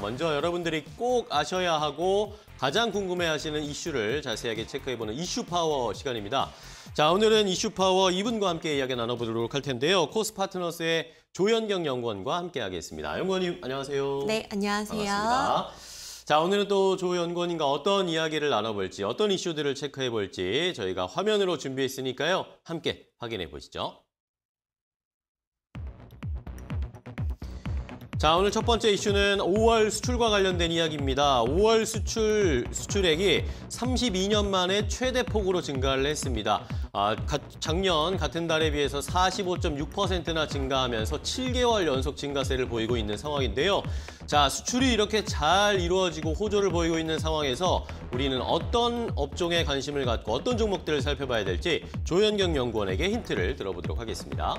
먼저 여러분들이 꼭 아셔야 하고 가장 궁금해하시는 이슈를 자세하게 체크해보는 이슈 파워 시간입니다. 자 오늘은 이슈 파워 이분과 함께 이야기 나눠보도록 할 텐데요. 코스 파트너스의 조현경 연구원과 함께하겠습니다. 연구원님 안녕하세요. 네 안녕하세요. 반갑습니다. 자 오늘은 또조 연구원님과 어떤 이야기를 나눠볼지 어떤 이슈들을 체크해볼지 저희가 화면으로 준비했으니까요. 함께 확인해 보시죠. 자, 오늘 첫 번째 이슈는 5월 수출과 관련된 이야기입니다. 5월 수출 수출액이 32년 만에 최대 폭으로 증가를 했습니다. 아, 가, 작년 같은 달에 비해서 45.6%나 증가하면서 7개월 연속 증가세를 보이고 있는 상황인데요. 자, 수출이 이렇게 잘 이루어지고 호조를 보이고 있는 상황에서 우리는 어떤 업종에 관심을 갖고 어떤 종목들을 살펴봐야 될지 조현경 연구원에게 힌트를 들어보도록 하겠습니다.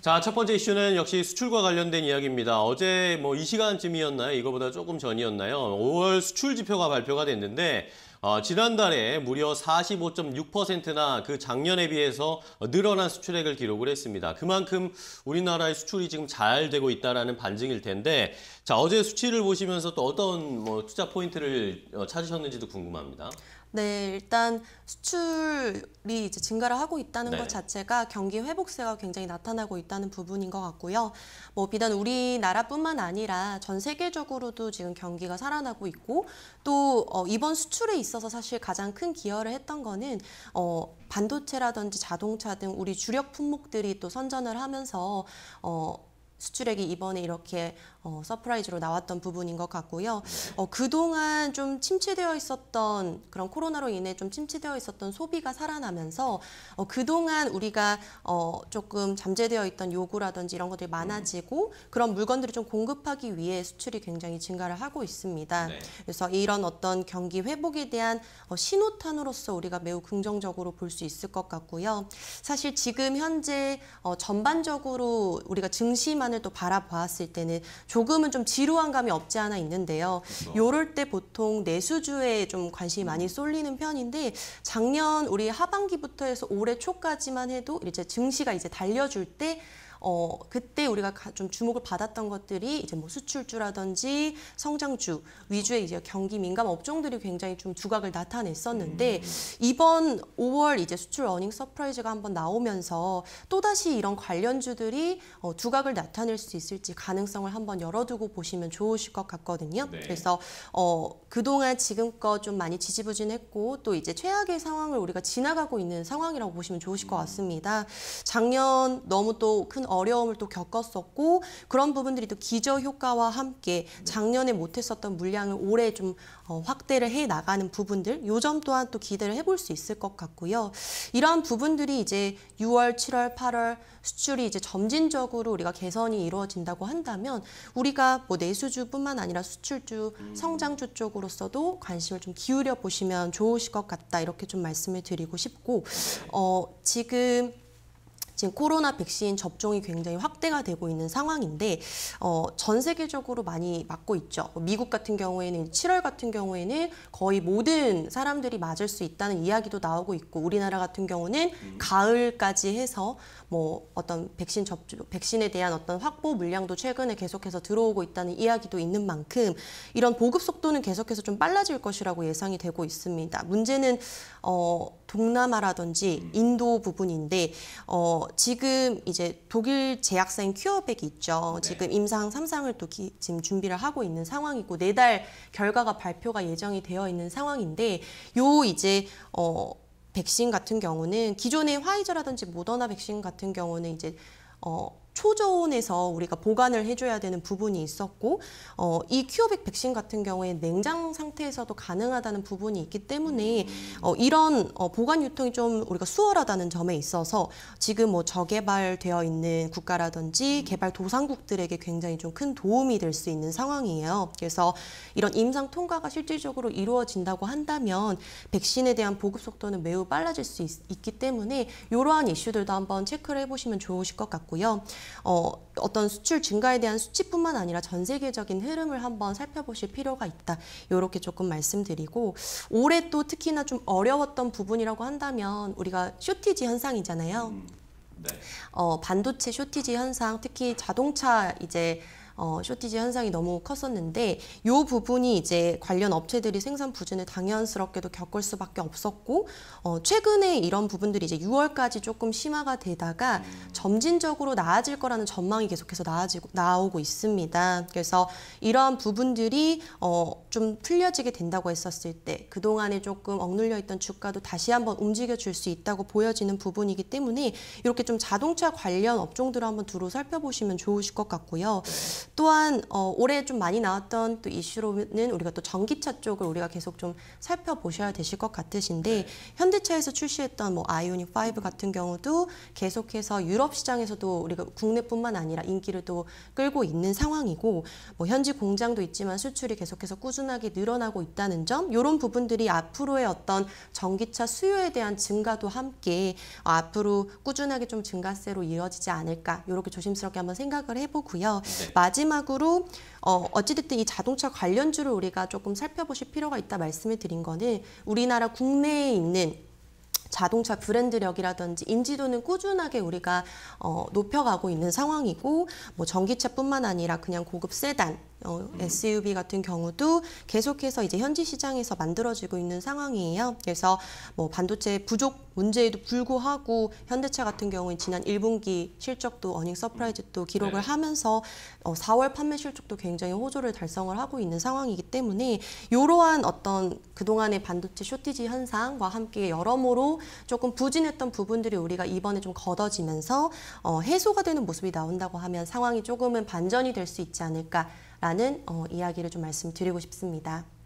자, 첫 번째 이슈는 역시 수출과 관련된 이야기입니다. 어제 뭐 이 시간쯤이었나요? 이거보다 조금 전이었나요? 5월 수출 지표가 발표가 됐는데 어, 지난달에 무려 45.6%나 그 작년에 비해서 늘어난 수출액을 기록을 했습니다. 그만큼 우리나라의 수출이 지금 잘 되고 있다라는 반증일 텐데 자 어제 수치를 보시면서 또 어떤 뭐 투자 포인트를 어, 찾으셨는지도 궁금합니다. 네, 일단 수출이 이제 증가를 하고 있다는 네. 것 자체가 경기 회복세가 굉장히 나타나고 있다는 부분인 것 같고요. 뭐 비단 우리나라뿐만 아니라 전 세계적으로도 지금 경기가 살아나고 있고 또 어, 이번 수출에 있어서 사실 가장 큰 기여를 했던 거는 어, 반도체라든지 자동차 등 우리 주력 품목들이 또 선전을 하면서 어, 수출액이 이번에 이렇게 어, 서프라이즈로 나왔던 부분인 것 같고요. 어, 그동안 좀 침체되어 있었던 그런 코로나로 인해 좀 침체되어 있었던 소비가 살아나면서 어, 그동안 우리가 어, 조금 잠재되어 있던 요구라든지 이런 것들이 많아지고 그런 물건들을 좀 공급하기 위해 수출이 굉장히 증가를 하고 있습니다. 네. 그래서 이런 어떤 경기 회복에 대한 어, 신호탄으로서 우리가 매우 긍정적으로 볼 수 있을 것 같고요. 사실 지금 현재 어, 전반적으로 우리가 증시만 시간을 또 바라보았을 때는 조금은 좀 지루한 감이 없지 않아 있는데요. 그렇죠. 요럴 때 보통 내수주에 좀 관심이 많이 음. 쏠리는 편인데 작년 우리 하반기부터 해서 올해 초까지만 해도 이제 증시가 이제 달려줄 때 어, 그때 우리가 좀 주목을 받았던 것들이 이제 뭐 수출주라든지 성장주 위주의 이제 경기 민감 업종들이 굉장히 좀 두각을 나타냈었는데 음. 이번 5월 이제 수출 어닝 서프라이즈가 한번 나오면서 또다시 이런 관련주들이 어, 두각을 나타낼 수 있을지 가능성을 한번 열어두고 보시면 좋으실 것 같거든요. 네. 그래서 어, 그동안 지금껏 좀 많이 지지부진했고 또 이제 최악의 상황을 우리가 지나가고 있는 상황이라고 보시면 좋으실 것 음. 같습니다. 작년 너무 또큰 어려움을 또 겪었었고 그런 부분들이 또 기저 효과와 함께 작년에 못했었던 물량을 올해 좀 어, 확대를 해 나가는 부분들 요점 또한 또 기대를 해볼 수 있을 것 같고요. 이러한 부분들이 이제 6월, 7월, 8월 수출이 이제 점진적으로 우리가 개선이 이루어진다고 한다면 우리가 뭐 내수주뿐만 아니라 수출주, 성장주 쪽으로서도 관심을 좀 기울여 보시면 좋으실 것 같다 이렇게 좀 말씀을 드리고 싶고 어, 지금 지금 코로나 백신 접종이 굉장히 확대가 되고 있는 상황인데 어, 전 세계적으로 많이 맞고 있죠. 뭐 미국 같은 경우에는 7월 같은 경우에는 거의 모든 사람들이 맞을 수 있다는 이야기도 나오고 있고 우리나라 같은 경우는 음. 가을까지 해서 뭐 어떤 백신 접종 백신에 대한 어떤 확보 물량도 최근에 계속해서 들어오고 있다는 이야기도 있는 만큼 이런 보급 속도는 계속해서 좀 빨라질 것이라고 예상이 되고 있습니다. 문제는 어 동남아라든지 음. 인도 부분인데 어 지금 이제 독일 재학생 큐어백이 있죠. 네. 지금 임상 3상을또 기, 지금 준비를 하고 있는 상황이고 내달 네 결과가 발표가 예정이 되어 있는 상황인데 요 이제 어 백신 같은 경우는 기존의 화이자라든지 모더나 백신 같은 경우는 이제 어 초저온에서 우리가 보관을 해줘야 되는 부분이 있었고 어, 이 큐어백 백신 같은 경우에 냉장 상태에서도 가능하다는 부분이 있기 때문에 어, 이런 어, 보관 유통이 좀 우리가 수월하다는 점에 있어서 지금 뭐 저개발되어 있는 국가라든지 개발 도상국들에게 굉장히 좀 큰 도움이 될 수 있는 상황이에요. 그래서 이런 임상 통과가 실질적으로 이루어진다고 한다면 백신에 대한 보급 속도는 매우 빨라질 수 있, 있기 때문에 이러한 이슈들도 한번 체크를 해보시면 좋으실 것 같고요. 어, 어떤 수출 증가에 대한 수치뿐만 아니라 전 세계적인 흐름을 한번 살펴보실 필요가 있다. 이렇게 조금 말씀드리고 올해 또 특히나 좀 어려웠던 부분이라고 한다면 우리가 쇼티지 현상이잖아요. 음, 네. 어, 반도체 쇼티지 현상, 특히 자동차 이제 어, 쇼티지 현상이 너무 컸었는데 이 부분이 이제 관련 업체들이 생산 부진을 당연스럽게도 겪을 수밖에 없었고 어, 최근에 이런 부분들이 이제 6월까지 조금 심화가 되다가 음. 점진적으로 나아질 거라는 전망이 계속해서 나아지고 나오고 있습니다. 그래서 이러한 부분들이 어, 좀 풀려지게 된다고 했었을 때 그동안에 조금 억눌려 있던 주가도 다시 한번 움직여 줄 수 있다고 보여지는 부분이기 때문에 이렇게 좀 자동차 관련 업종들을 한번 두루 살펴보시면 좋으실 것 같고요. 네. 또한 어, 올해 좀 많이 나왔던 또 이슈로는 우리가 또 전기차 쪽을 우리가 계속 좀 살펴보셔야 되실 것 같으신데 네. 현대차에서 출시했던 뭐 아이오닉 5 같은 경우도 계속해서 유럽 시장에서도 우리가 국내뿐만 아니라 인기를 또 끌고 있는 상황이고 뭐 현지 공장도 있지만 수출이 계속해서 꾸준하게 늘어나고 있다는 점 이런 부분들이 앞으로의 어떤 전기차 수요에 대한 증가도 함께 어, 앞으로 꾸준하게 좀 증가세로 이어지지 않을까 이렇게 조심스럽게 한번 생각을 해보고요. 네. 마지막으로 어, 어찌됐든 이 자동차 관련주를 우리가 조금 살펴보실 필요가 있다 말씀을 드린 거는 우리나라 국내에 있는 자동차 브랜드력이라든지 인지도는 꾸준하게 우리가 어, 높여가고 있는 상황이고 뭐 전기차뿐만 아니라 그냥 고급 세단 어, SUV 같은 경우도 계속해서 이제 현지 시장에서 만들어지고 있는 상황이에요. 그래서 뭐 반도체 부족 문제에도 불구하고 현대차 같은 경우는 지난 1분기 실적도 어닝 서프라이즈도 기록을 네. 하면서 어, 4월 판매 실적도 굉장히 호조를 달성을 하고 있는 상황이기 때문에 이러한 어떤 그동안의 반도체 쇼티지 현상과 함께 여러모로 조금 부진했던 부분들이 우리가 이번에 좀 걷어지면서 어, 해소가 되는 모습이 나온다고 하면 상황이 조금은 반전이 될 수 있지 않을까 라는 어, 이야기를 좀 말씀드리고 싶습니다.